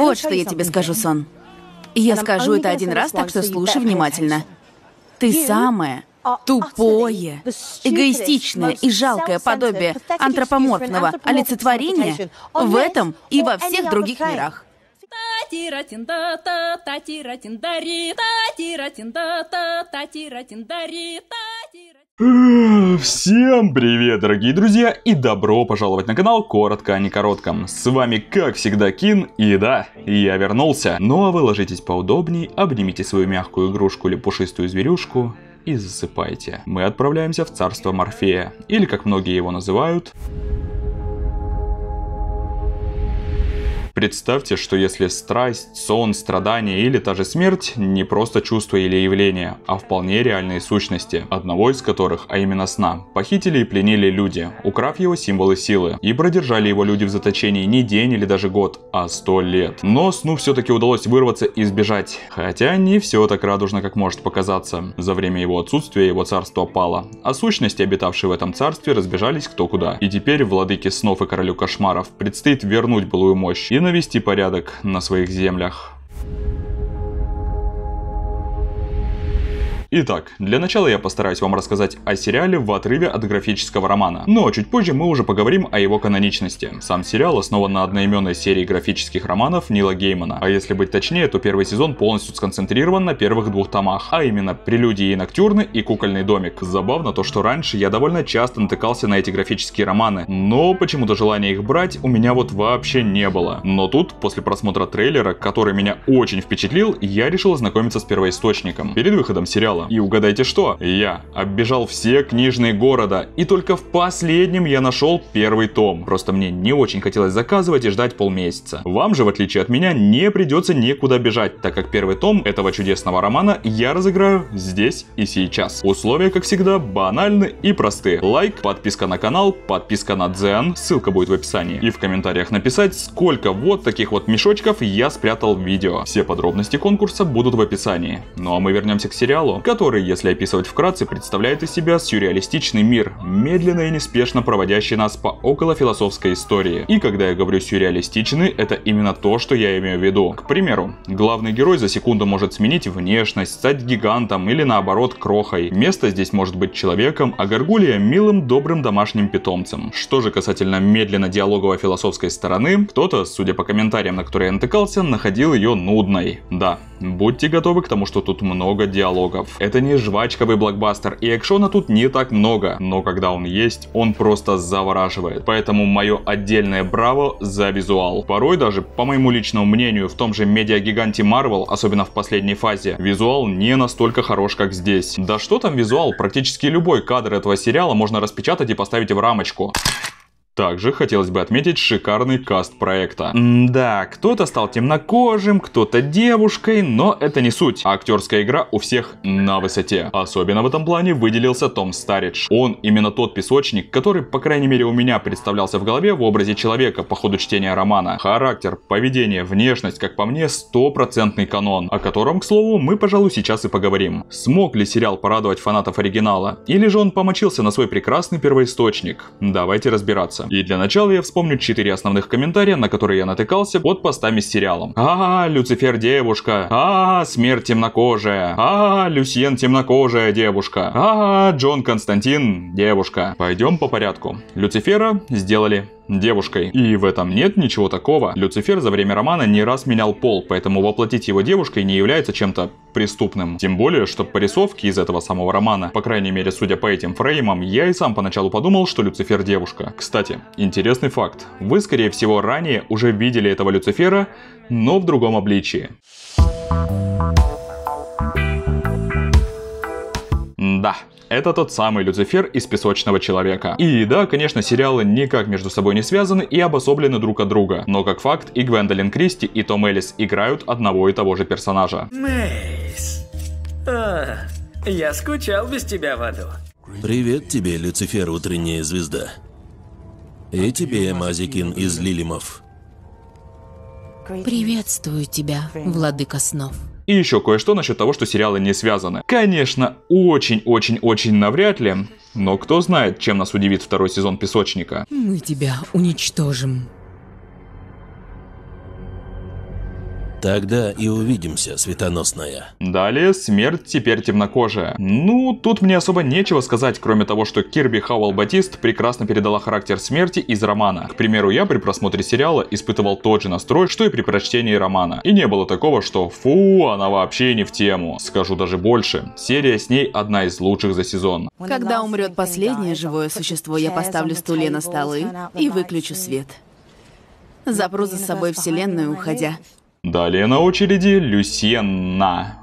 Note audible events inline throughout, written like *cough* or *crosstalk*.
Вот что я тебе скажу, Сон. Я скажу это один раз, так что слушай внимательно. Ты самое тупое, эгоистичное и жалкое подобие антропоморфного олицетворения в этом и во всех других мирах. Татира-тинда-та, татира-тиндари, татира-тинда-та, татира-тиндари, татира-тиндари. Всем привет, дорогие друзья, и добро пожаловать на канал Коротко, а не Коротком. С вами, как всегда, Кин, и да, я вернулся. Ну а вы ложитесь поудобней, обнимите свою мягкую игрушку или пушистую зверюшку и засыпайте. Мы отправляемся в царство Морфея, или как многие его называют... Представьте, что если страсть, сон, страдание или та же смерть не просто чувство или явление, а вполне реальные сущности, одного из которых, а именно сна, похитили и пленили люди, украв его символы силы, и продержали его люди в заточении не день или даже год, а сто лет. Но сну все-таки удалось вырваться и сбежать, хотя не все так радужно, как может показаться. За время его отсутствия его царство пало, а сущности, обитавшие в этом царстве, разбежались кто куда. И теперь владыке снов и королю кошмаров предстоит вернуть былую мощь и навести порядок на своих землях. Итак, для начала я постараюсь вам рассказать о сериале в отрыве от графического романа, но чуть позже мы уже поговорим о его каноничности. Сам сериал основан на одноименной серии графических романов Нила Геймана, а если быть точнее, то первый сезон полностью сконцентрирован на первых двух томах, а именно «Прелюдии и ноктюрны» и «Кукольный домик». Забавно то, что раньше я довольно часто натыкался на эти графические романы, но почему-то желания их брать у меня вот вообще не было. Но тут, после просмотра трейлера, который меня очень впечатлил, я решил ознакомиться с первоисточником. Перед выходом сериала дело. И угадайте что? Я оббежал все книжные города, и только в последнем я нашел первый том. Просто мне не очень хотелось заказывать и ждать полмесяца. Вам же, в отличие от меня, не придется никуда бежать, так как первый том этого чудесного романа я разыграю здесь и сейчас. Условия, как всегда, банальны и просты. Лайк, подписка на канал, подписка на Дзен, ссылка будет в описании. И в комментариях написать, сколько вот таких вот мешочков я спрятал в видео. Все подробности конкурса будут в описании. Ну а мы вернемся к сериалу который, если описывать вкратце, представляет из себя сюрреалистичный мир, медленно и неспешно проводящий нас по околофилософской истории. И когда я говорю сюрреалистичный, это именно то, что я имею в виду. К примеру, главный герой за секунду может сменить внешность, стать гигантом или наоборот крохой. Место здесь может быть человеком, а горгулья милым добрым домашним питомцем. Что же касательно медленно диалогово-философской стороны, кто-то, судя по комментариям, на которые я натыкался, находил ее нудной. Да, будьте готовы к тому, что тут много диалогов. Это не жвачковый блокбастер, и экшона тут не так много, но когда он есть, он просто завораживает. Поэтому мое отдельное браво за визуал. Порой даже, по моему личному мнению, в том же медиагиганте Marvel, особенно в последней фазе, визуал не настолько хорош, как здесь. Да что там визуал, практически любой кадр этого сериала можно распечатать и поставить в рамочку. Также хотелось бы отметить шикарный каст проекта. М да, кто-то стал темнокожим, кто-то девушкой, но это не суть. Актерская игра у всех на высоте. Особенно в этом плане выделился Том Старидж. Он именно тот песочник, который, по крайней мере у меня, представлялся в голове в образе человека по ходу чтения романа. Характер, поведение, внешность, как по мне, стопроцентный канон, о котором, к слову, мы, пожалуй, сейчас и поговорим. Смог ли сериал порадовать фанатов оригинала? Или же он помочился на свой прекрасный первоисточник? Давайте разбираться вопроса. И для начала я вспомню четыре основных комментария, на которые я натыкался под постами с сериалом. А, -а, -а Люцифер девушка. А, -а, -а смерть темнокожая. А, -а, а, Люсьен темнокожая девушка. А, -а, а, Джон Константин девушка. Пойдем по порядку. Люцифера сделали девушкой. И в этом нет ничего такого. Люцифер за время романа не раз менял пол, поэтому воплотить его девушкой не является чем-то преступным. Тем более, что порисовки из этого самого романа, по крайней мере, судя по этим фреймам, я и сам поначалу подумал, что Люцифер девушка. Кстати, интересный факт. Вы, скорее всего, ранее уже видели этого Люцифера, но в другом обличии. Да, это тот самый Люцифер из Песочного Человека. И да, конечно, сериалы никак между собой не связаны и обособлены друг от друга. Но как факт, и Гвендолин Кристи, и Том Эллис играют одного и того же персонажа. Мейс. А, я скучал без тебя в аду. Привет тебе, Люцифер, утренняя звезда. И тебе, Мазикин из Лилимов. Приветствую тебя, владыка снов. И еще кое-что насчет того, что сериалы не связаны. Конечно, очень-очень-очень навряд ли, но кто знает, чем нас удивит второй сезон «Песочника». Мы тебя уничтожим. Тогда и увидимся, светоносная. Далее смерть теперь темнокожая. Ну, тут мне особо нечего сказать, кроме того, что Кирби Хауэлл Батист прекрасно передала характер смерти из романа. К примеру, я при просмотре сериала испытывал тот же настрой, что и при прочтении романа. И не было такого, что фу, она вообще не в тему. Скажу даже больше. Серия с ней одна из лучших за сезон. Когда умрет последнее живое существо, я поставлю стулья на столы и выключу свет. Запру за собой вселенную, уходя. Далее на очереди Люсьен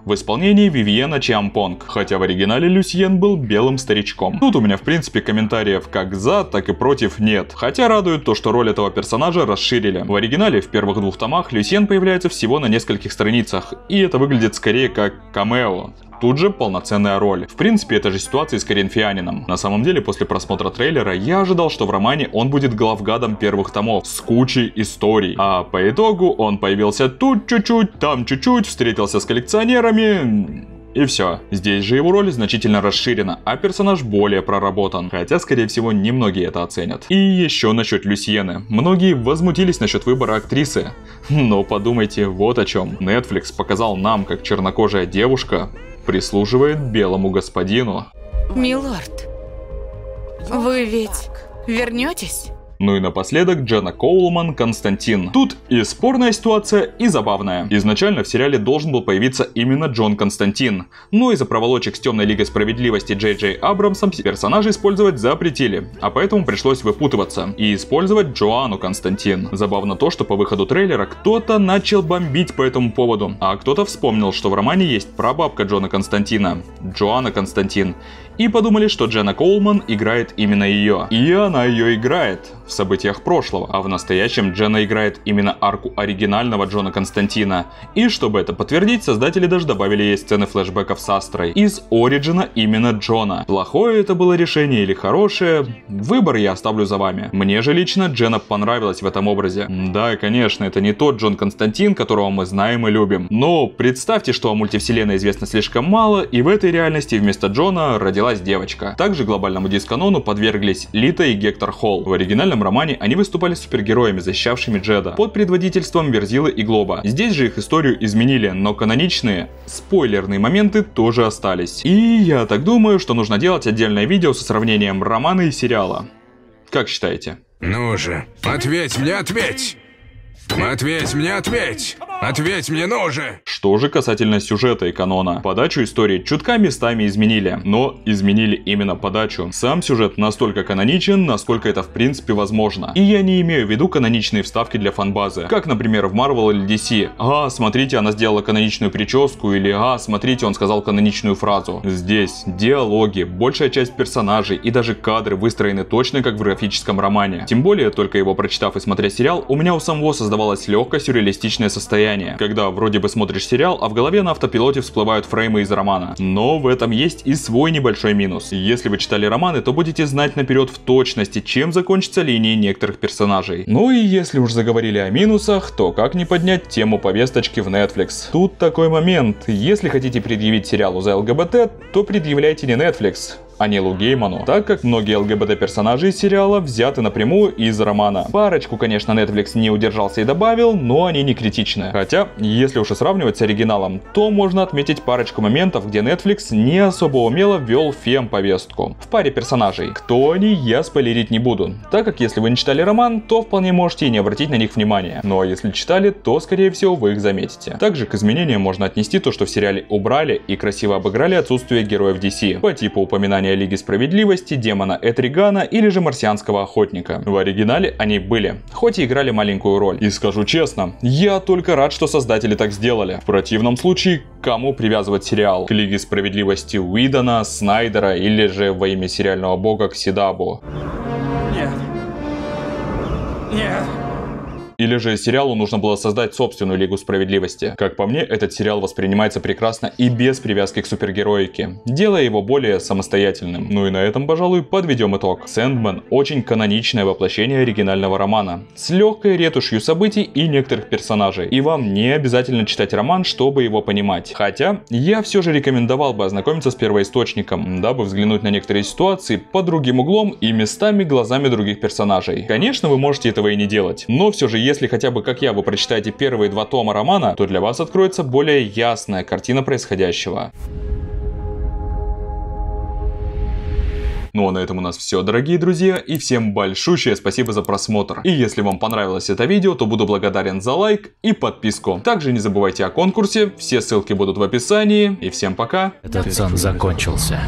в исполнении Вивьена Чампонг, хотя в оригинале Люсьен был белым старичком. Тут у меня в принципе комментариев как за, так и против нет, хотя радует то, что роль этого персонажа расширили. В оригинале в первых двух томах Люсьен появляется всего на нескольких страницах, и это выглядит скорее как камео, тут же полноценная роль. В принципе, это же ситуация с Коринфианином. На самом деле, после просмотра трейлера, я ожидал, что в романе он будет главгадом первых томов с кучей историй. А по итогу он появился тут чуть-чуть, там чуть-чуть, встретился с коллекционерами, костюме и все. Здесь же его роль значительно расширена, а персонаж более проработан, хотя, скорее всего, немногие это оценят. И еще насчет Люсьены. Многие возмутились насчет выбора актрисы. *laughs* Но подумайте вот о чем. Netflix показал нам, как чернокожая девушка прислуживает белому господину. Милорд, вы ведь вернетесь? Ну и напоследок Джена Коулман Константин. Тут и спорная ситуация, и забавная. Изначально в сериале должен был появиться именно Джон Константин, но из-за проволочек с Темной Лигой Справедливости Джей Джей Абрамсом персонажа использовать запретили, а поэтому пришлось выпутываться и использовать Джоанну Константин. Забавно то, что по выходу трейлера кто-то начал бомбить по этому поводу, а кто-то вспомнил, что в романе есть прабабка Джона Константина, Джоанна Константин, и подумали, что Дженна Коулман играет именно ее. И она ее играет в событиях прошлого, а в настоящем Дженна играет именно арку оригинального Джона Константина. И чтобы это подтвердить, создатели даже добавили ей сцены флешбеков с Астрой из Ориджина именно Джона. Плохое это было решение или хорошее, выбор я оставлю за вами. Мне же лично Дженна понравилась в этом образе. Да, конечно, это не тот Джон Константин, которого мы знаем и любим. Но представьте, что о мультивселенной известно слишком мало, и в этой реальности вместо Джона родилась девочка. Также глобальному дисканону подверглись Лита и Гектор Холл. В оригинальном оригинальном романе они выступали супергероями, защищавшими Джеда, под предводительством Верзилы и Глоба. Здесь же их историю изменили, но каноничные, спойлерные моменты тоже остались. И я так думаю, что нужно делать отдельное видео со сравнением романа и сериала. Как считаете? Ну же, ответь мне, ответь! Ответь мне, ответь! Ответь мне, ну же! Что же касательно сюжета и канона? Подачу истории чутка местами изменили, но изменили именно подачу. Сам сюжет настолько каноничен, насколько это в принципе возможно. И я не имею в виду каноничные вставки для фанбазы, как, например, в Marvel или DC. А, смотрите, она сделала каноничную прическу, или а, смотрите, он сказал каноничную фразу. Здесь диалоги, большая часть персонажей и даже кадры выстроены точно как в графическом романе. Тем более, только его прочитав и смотря сериал, у меня у самого создавалось легкое сюрреалистичное состояние, когда вроде бы смотришь смотришь сериал, а в голове на автопилоте всплывают фреймы из романа. Но в этом есть и свой небольшой минус. Если вы читали романы, то будете знать наперед в точности, чем закончится линии некоторых персонажей. Ну и если уж заговорили о минусах, то как не поднять тему повесточки в Netflix? Тут такой момент. Если хотите предъявить сериалу за ЛГБТ, то предъявляйте не Netflix, а не Лу Гейману, так как многие ЛГБТ-персонажи из сериала взяты напрямую из романа. Парочку, конечно, Netflix не удержался и добавил, но они не критичны. Хотя, если уж и сравнивать с оригиналом, то можно отметить парочку моментов, где Netflix не особо умело ввел фем-повестку. В паре персонажей. Кто они, я спойлерить не буду, так как если вы не читали роман, то вполне можете и не обратить на них внимания. Но если читали, то скорее всего вы их заметите. Также к изменениям можно отнести то, что в сериале убрали и красиво обыграли отсутствие героев DC по типу упоминания названия Лиги Справедливости, демона Этригана или же Марсианского Охотника. В оригинале они были, хоть и играли маленькую роль. И скажу честно, я только рад, что создатели так сделали. В противном случае, кому привязывать сериал? К Лиге Справедливости Уидона, Снайдера или же во имя сериального бога Ксидабу? Нет. Нет. Или же сериалу нужно было создать собственную Лигу Справедливости. Как по мне, этот сериал воспринимается прекрасно и без привязки к супергероике, делая его более самостоятельным. Ну и на этом, пожалуй, подведем итог. Сэндмен очень каноничное воплощение оригинального романа, с легкой ретушью событий и некоторых персонажей. И вам не обязательно читать роман, чтобы его понимать. Хотя, я все же рекомендовал бы ознакомиться с первоисточником, дабы взглянуть на некоторые ситуации под другим углом и местами глазами других персонажей. Конечно, вы можете этого и не делать, но все же если хотя бы как я вы прочитаете первые два тома романа, то для вас откроется более ясная картина происходящего. Ну а на этом у нас все, дорогие друзья, и всем большущее спасибо за просмотр. И если вам понравилось это видео, то буду благодарен за лайк и подписку. Также не забывайте о конкурсе, все ссылки будут в описании, и всем пока. Этот сон закончился.